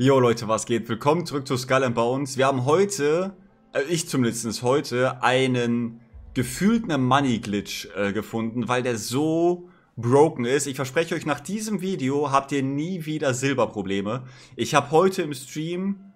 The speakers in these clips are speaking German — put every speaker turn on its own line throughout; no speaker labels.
Jo Leute, was geht? Willkommen zurück zu Skull and uns. Wir haben heute, äh, ich zumindest heute, einen gefühlten Money Glitch äh, gefunden, weil der so broken ist. Ich verspreche euch, nach diesem Video habt ihr nie wieder Silberprobleme. Ich habe heute im Stream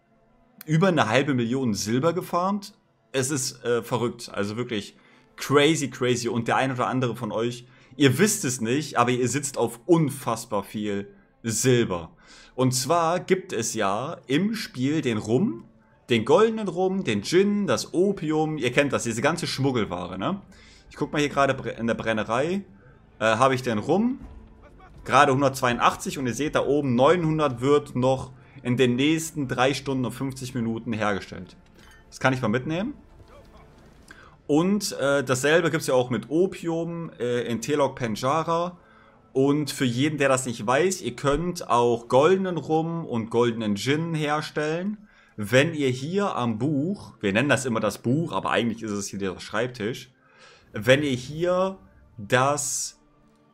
über eine halbe Million Silber gefarmt. Es ist äh, verrückt, also wirklich crazy, crazy. Und der ein oder andere von euch, ihr wisst es nicht, aber ihr sitzt auf unfassbar viel Silber. Und zwar gibt es ja im Spiel den Rum, den goldenen Rum, den Gin, das Opium. Ihr kennt das, diese ganze Schmuggelware, ne? Ich guck mal hier gerade in der Brennerei. Äh, Habe ich den Rum. Gerade 182 und ihr seht da oben 900 wird noch in den nächsten 3 Stunden und 50 Minuten hergestellt. Das kann ich mal mitnehmen. Und äh, dasselbe gibt es ja auch mit Opium äh, in Telok Penjara. Und für jeden, der das nicht weiß, ihr könnt auch goldenen Rum und goldenen Gin herstellen. Wenn ihr hier am Buch, wir nennen das immer das Buch, aber eigentlich ist es hier der Schreibtisch, wenn ihr hier das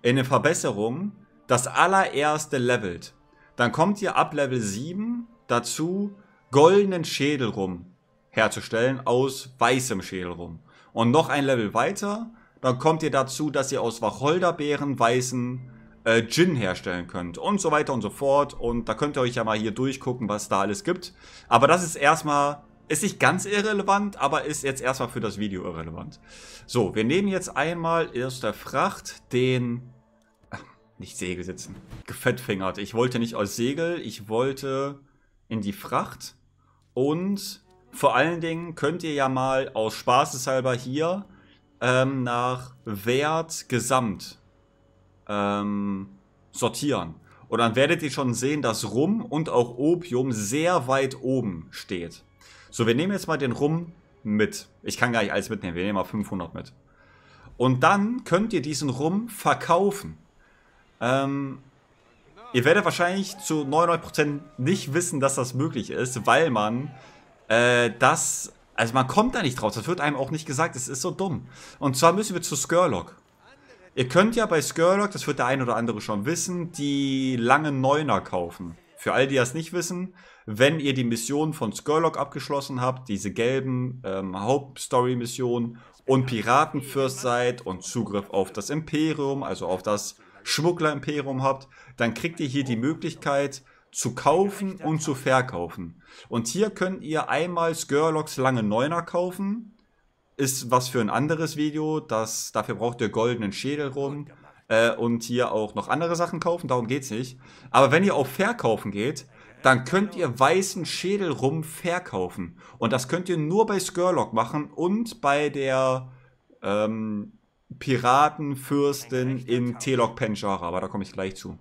in der Verbesserung das allererste levelt, dann kommt ihr ab Level 7 dazu, goldenen Schädel rum herzustellen aus weißem Schädel rum. Und noch ein Level weiter, dann kommt ihr dazu, dass ihr aus Wacholderbeeren weißen äh, Gin herstellen könnt und so weiter und so fort. Und da könnt ihr euch ja mal hier durchgucken, was da alles gibt. Aber das ist erstmal, ist nicht ganz irrelevant, aber ist jetzt erstmal für das Video irrelevant. So, wir nehmen jetzt einmal aus der Fracht den nicht Segel sitzen. Gefettfingert. Ich wollte nicht aus Segel, ich wollte in die Fracht. Und vor allen Dingen könnt ihr ja mal aus Spaßeshalber hier ähm, nach Wert gesamt ähm, sortieren. Und dann werdet ihr schon sehen, dass Rum und auch Opium sehr weit oben steht. So, wir nehmen jetzt mal den Rum mit. Ich kann gar nicht alles mitnehmen, wir nehmen mal 500 mit. Und dann könnt ihr diesen Rum verkaufen. Ähm, ihr werdet wahrscheinlich zu 99% nicht wissen, dass das möglich ist, weil man äh, das... Also man kommt da nicht drauf, das wird einem auch nicht gesagt, es ist so dumm. Und zwar müssen wir zu Skurlock. Ihr könnt ja bei Skurlock, das wird der ein oder andere schon wissen, die langen Neuner kaufen. Für all die das nicht wissen, wenn ihr die Mission von Skurlock abgeschlossen habt, diese gelben ähm, Hauptstory-Missionen und Piratenfürst seid und Zugriff auf das Imperium, also auf das Schmuggler-Imperium habt, dann kriegt ihr hier die Möglichkeit zu kaufen und zu verkaufen. Und hier könnt ihr einmal Skurlocks lange Neuner kaufen ist was für ein anderes Video. Das, dafür braucht ihr goldenen Schädel rum. Äh, und hier auch noch andere Sachen kaufen, darum geht's nicht. Aber wenn ihr auf Verkaufen geht, dann könnt ihr weißen Schädel rum verkaufen. Und das könnt ihr nur bei Skurlock machen und bei der ähm, Piratenfürstin in Telok Penjara. aber da komme ich gleich zu.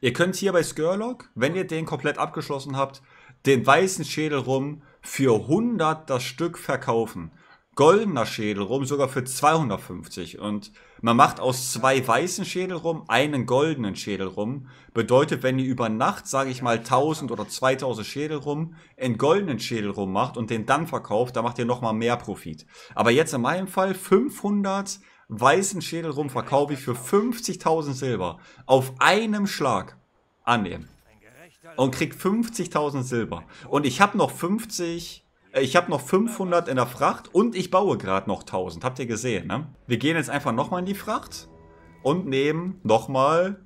Ihr könnt hier bei Skurlock, wenn ihr den komplett abgeschlossen habt, den weißen Schädel rum für 100 das Stück verkaufen goldener Schädel rum sogar für 250. Und man macht aus zwei weißen Schädel rum einen goldenen Schädel rum. Bedeutet, wenn ihr über Nacht, sage ich mal, 1000 oder 2000 Schädel rum einen goldenen Schädel rum macht und den dann verkauft, dann macht ihr nochmal mehr Profit. Aber jetzt in meinem Fall 500 weißen Schädel rum verkaufe ich für 50.000 Silber auf einem Schlag annehmen und krieg 50.000 Silber. Und ich habe noch 50 äh, ich habe noch 500 in der Fracht und ich baue gerade noch 1000. Habt ihr gesehen, ne? Wir gehen jetzt einfach nochmal in die Fracht und nehmen nochmal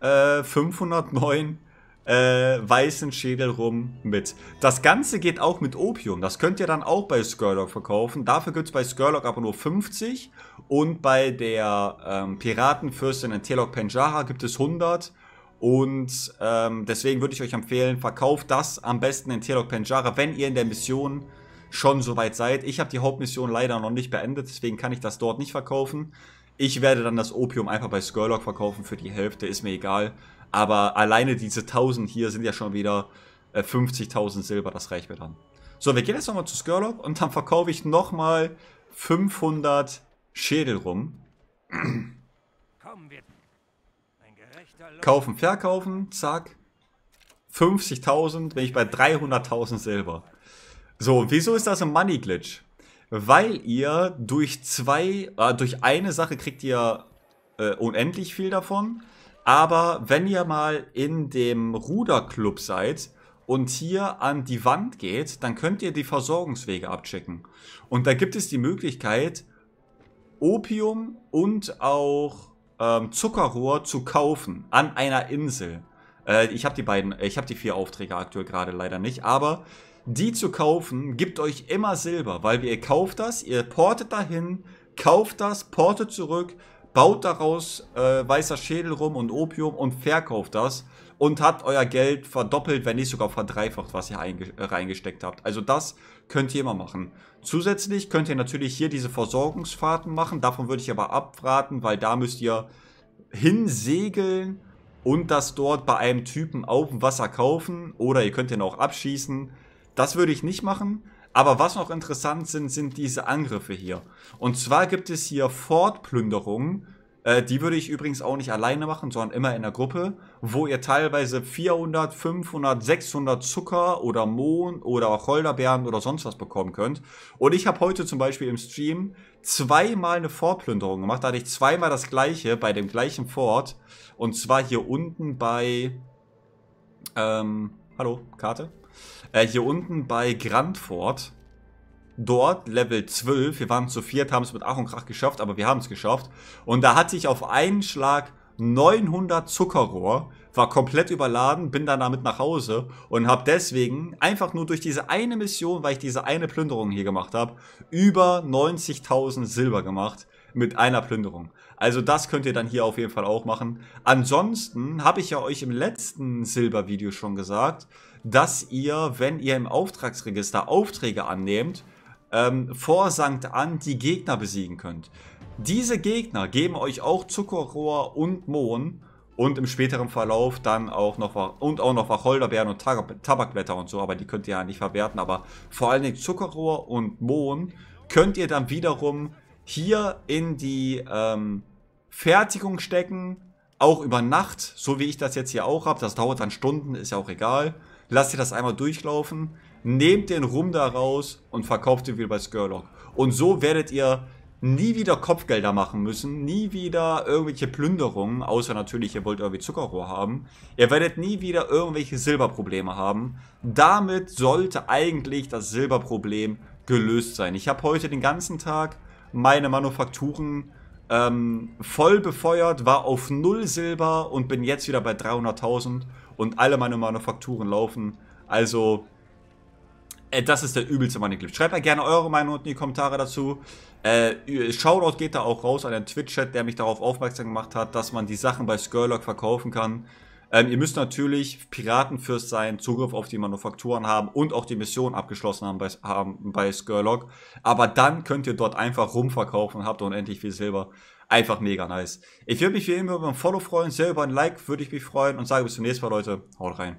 äh, 509 äh, weißen Schädel rum mit. Das Ganze geht auch mit Opium. Das könnt ihr dann auch bei Skurlock verkaufen. Dafür gibt es bei Skurlock aber nur 50 und bei der ähm, Piratenfürstin in Telok Penjara gibt es 100 und ähm, deswegen würde ich euch empfehlen, verkauft das am besten in Telok Penjara, wenn ihr in der Mission schon soweit seid. Ich habe die Hauptmission leider noch nicht beendet, deswegen kann ich das dort nicht verkaufen. Ich werde dann das Opium einfach bei Skurlock verkaufen für die Hälfte, ist mir egal. Aber alleine diese 1000 hier sind ja schon wieder äh, 50.000 Silber, das reicht mir dann. So, wir gehen jetzt nochmal zu Skurlock und dann verkaufe ich nochmal 500 Schädel rum. Kommen wir Kaufen, verkaufen, zack. 50.000 bin ich bei 300.000 Silber. So, wieso ist das ein Money Glitch? Weil ihr durch zwei, äh, durch eine Sache kriegt ihr äh, unendlich viel davon. Aber wenn ihr mal in dem Ruderclub seid und hier an die Wand geht, dann könnt ihr die Versorgungswege abchecken. Und da gibt es die Möglichkeit, Opium und auch ähm, Zuckerrohr zu kaufen an einer Insel. Äh, ich habe die beiden, ich habe die vier Aufträge aktuell gerade leider nicht, aber die zu kaufen gibt euch immer Silber, weil ihr kauft das, ihr portet dahin, kauft das, portet zurück, baut daraus äh, weißer Schädel rum und Opium und verkauft das und hat euer Geld verdoppelt, wenn nicht sogar verdreifacht, was ihr äh, reingesteckt habt. Also das könnt ihr immer machen. Zusätzlich könnt ihr natürlich hier diese Versorgungsfahrten machen. Davon würde ich aber abraten, weil da müsst ihr hinsegeln und das dort bei einem Typen auf dem Wasser kaufen. Oder ihr könnt ihn auch abschießen. Das würde ich nicht machen. Aber was noch interessant sind, sind diese Angriffe hier. Und zwar gibt es hier Fortplünderungen äh, die würde ich übrigens auch nicht alleine machen, sondern immer in der Gruppe, wo ihr teilweise 400, 500, 600 Zucker oder Mohn oder Holderbeeren oder sonst was bekommen könnt. Und ich habe heute zum Beispiel im Stream zweimal eine Vorplünderung gemacht. Da hatte ich zweimal das gleiche bei dem gleichen Fort. Und zwar hier unten bei... Ähm, hallo, Karte? Äh, hier unten bei Grandfort dort, Level 12. Wir waren zu viert, haben es mit Ach und Krach geschafft, aber wir haben es geschafft. Und da hatte ich auf einen Schlag 900 Zuckerrohr, war komplett überladen, bin dann damit nach Hause und habe deswegen einfach nur durch diese eine Mission, weil ich diese eine Plünderung hier gemacht habe, über 90.000 Silber gemacht mit einer Plünderung. Also das könnt ihr dann hier auf jeden Fall auch machen. Ansonsten habe ich ja euch im letzten Silbervideo schon gesagt, dass ihr, wenn ihr im Auftragsregister Aufträge annehmt, ähm, vor Sankt An die Gegner besiegen könnt. Diese Gegner geben euch auch Zuckerrohr und Mohn und im späteren Verlauf dann auch noch und auch noch Wacholderbeeren und Tab Tabakblätter und so, aber die könnt ihr ja nicht verwerten, aber vor allen Dingen Zuckerrohr und Mohn könnt ihr dann wiederum hier in die ähm, Fertigung stecken, auch über Nacht, so wie ich das jetzt hier auch habe. Das dauert dann Stunden, ist ja auch egal lasst ihr das einmal durchlaufen, nehmt den Rum da raus und verkauft ihn wieder bei Skurlock. Und so werdet ihr nie wieder Kopfgelder machen müssen, nie wieder irgendwelche Plünderungen, außer natürlich, ihr wollt irgendwie Zuckerrohr haben. Ihr werdet nie wieder irgendwelche Silberprobleme haben. Damit sollte eigentlich das Silberproblem gelöst sein. Ich habe heute den ganzen Tag meine Manufakturen ähm, voll befeuert, war auf null Silber und bin jetzt wieder bei 300.000 und alle meine Manufakturen laufen. Also, äh, das ist der übelste Moneyclip. Schreibt mir gerne eure Meinung unten in die Kommentare dazu. Äh, Shoutout geht da auch raus an den Twitch-Chat, der mich darauf aufmerksam gemacht hat, dass man die Sachen bei Skurlock verkaufen kann. Ähm, ihr müsst natürlich Piratenfürst sein, Zugriff auf die Manufakturen haben und auch die Mission abgeschlossen haben bei, haben bei Skurlock. Aber dann könnt ihr dort einfach rumverkaufen und habt unendlich viel Silber. Einfach mega nice. Ich würde mich wie immer über ein Follow freuen, sehr über ein Like würde ich mich freuen und sage bis zum nächsten Mal, Leute. Haut rein.